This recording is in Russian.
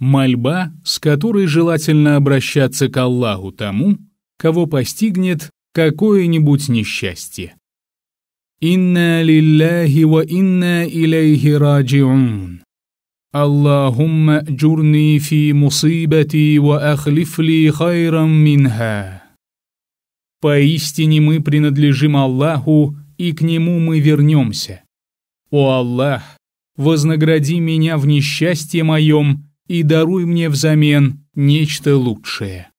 Мольба, с которой желательно обращаться к Аллаху тому, кого постигнет какое-нибудь несчастье. «Инна лилляхи ва инна илейхи раджиун». «Аллахумма джурни фи мусибати ва ахлифли хайрам минха». «Поистине мы принадлежим Аллаху, и к Нему мы вернемся. О Аллах, вознагради меня в несчастье моем, и даруй мне взамен нечто лучшее».